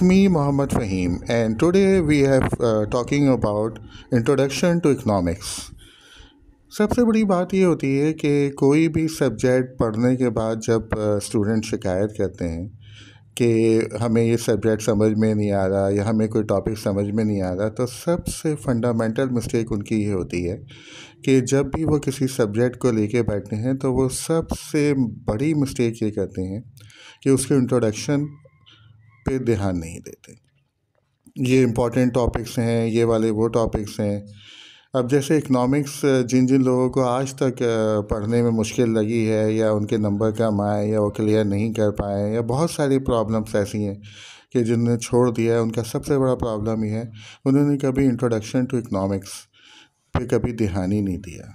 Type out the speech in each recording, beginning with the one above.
it's me Muhammad Fahim and today we have uh, talking about introduction to economics सबसे बड़ी बात ये होती है कि कोई भी सब्जेक्ट पढ़ने के बाद जब स्टूडेंट uh, शिकायत करते हैं कि हमें ये सब्जेक्ट समझ में नहीं आ रहा या हमें कोई टॉपिक समझ में नहीं आ रहा तो सबसे फंडामेंटल मिस्टेक उनकी ये होती है कि जब भी वो किसी सब्जेक्ट को लेके बैठते हैं तो वो सबसे बड़ी मिस्टेक ये करते हैं कि उसके इंट्रोडक्शन पे ध्यान नहीं देते ये इम्पॉर्टेंट टॉपिक्स हैं ये वाले वो टॉपिक्स हैं अब जैसे इकनॉमिक्स जिन जिन लोगों को आज तक पढ़ने में मुश्किल लगी है या उनके नंबर कम आए या वो क्लियर नहीं कर पाए या बहुत सारी प्रॉब्लम्स ऐसी हैं कि जिन्होंने छोड़ दिया है उनका सबसे बड़ा प्रॉब्लम ये है उन्होंने कभी इंट्रोडक्शन टू इकनॉमिक्स पे कभी ध्यान ही नहीं दिया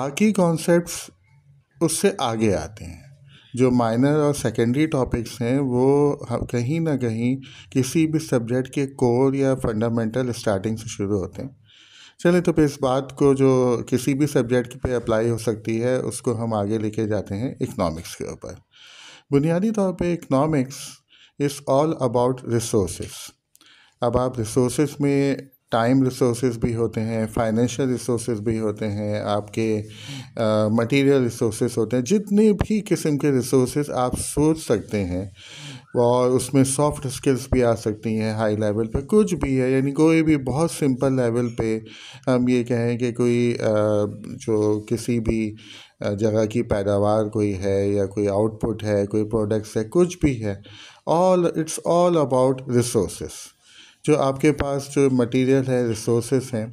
बाकी कॉन्सेप्ट्स उससे आगे आते हैं जो माइनर और सेकेंडरी टॉपिक्स हैं वो कहीं ना कहीं किसी भी सब्जेक्ट के कोर या फंडामेंटल स्टार्टिंग से शुरू होते हैं चलिए तो फिर इस बात को जो किसी भी सब्जेक्ट पे अप्लाई हो सकती है उसको हम आगे लेके जाते हैं इकनॉमिक्स के ऊपर बुनियादी तौर पे economics is all about resource अब आप रिसोर्स में टाइम रिसोर्सेज भी होते हैं फाइनेंशियल रिसोर्सेज भी होते हैं आपके मटेरियल रिसोर्सेज होते हैं जितने भी किस्म के रिसोर्सेज आप सोच सकते हैं और उसमें सॉफ्ट स्किल्स भी आ सकती हैं हाई लेवल पे कुछ भी है यानी कोई भी बहुत सिंपल लेवल पे हम ये कहें कि कोई जो किसी भी जगह की पैदावार कोई है या कोई आउटपुट है कोई प्रोडक्ट्स है कुछ भी है all it's all about resources जो आपके पास जो मटेरियल है रिसोर्सेस हैं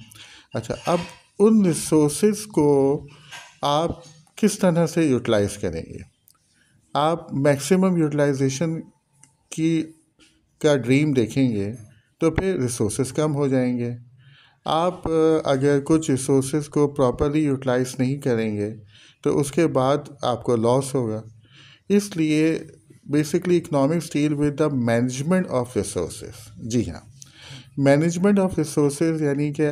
अच्छा अब उन रिसोर्सेस को आप किस तरह से यूटिलाइज करेंगे आप मैक्सिमम यूटिलाइजेशन की का ड्रीम देखेंगे तो फिर रिसोर्सेस कम हो जाएंगे आप अगर कुछ रिसोर्सेस को प्रॉपरली यूटिलाइज नहीं करेंगे तो उसके बाद आपको लॉस होगा इसलिए basically economics deal with the management of resources जी हाँ मैनेजमेंट ऑफ रिसोर्स यानी कि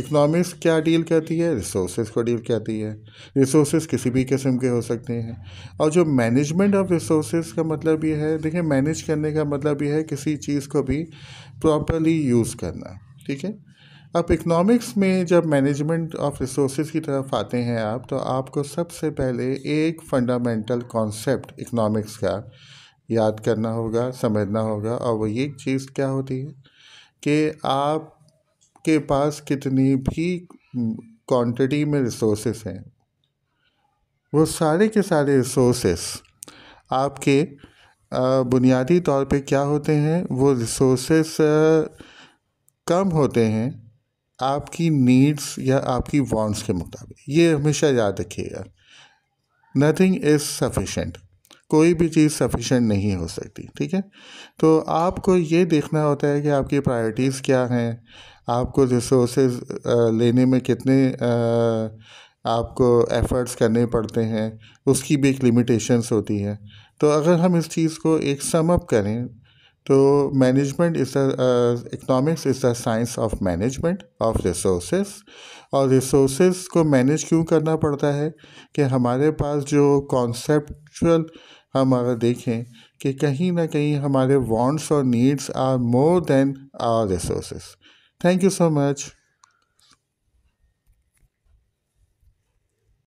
इकनॉमिक्स क्या डील करती है रिसोर्स को डील करती है रिसोर्स किसी भी किस्म के हो सकते हैं और जो मैनेजमेंट ऑफ रिसोर्स का मतलब ये है देखिए मैनेज करने का मतलब ये है किसी चीज़ को भी प्रॉपरली यूज़ करना ठीक है अब इकनॉमिक्स में जब मैनेजमेंट ऑफ रिसोर्स की तरफ आते हैं आप तो आपको सबसे पहले एक फंडामेंटल कॉन्सेप्ट इकनॉमिक्स का याद करना होगा समझना होगा और वो ये चीज़ क्या होती है कि आप के पास कितनी भी क्वांटिटी में रिसोर्सेस हैं वो सारे के सारे रिसोर्सेस आपके बुनियादी तौर पे क्या होते हैं वो रिसोर्सेस कम होते हैं आपकी नीड्स या आपकी वांट्स के मुताबिक ये हमेशा याद रखिएगा नथिंग इज़ सफिशेंट कोई भी चीज़ सफिशेंट नहीं हो सकती ठीक है तो आपको ये देखना होता है कि आपकी प्रायोरिटीज़ क्या हैं आपको रिसोर्सेज लेने में कितने आपको एफ़र्ट्स करने पड़ते हैं उसकी भी एक लिमिटेशंस होती है तो अगर हम इस चीज़ को एक समअप करें तो management is the economics is the science of management of resources और रिसोर्सेज को मैनेज क्यों करना पड़ता है कि हमारे पास जो कॉन्सेप्चुअल हम अगर देखें कि कहीं ना कहीं हमारे वांट्स और needs are more than our resources thank you so much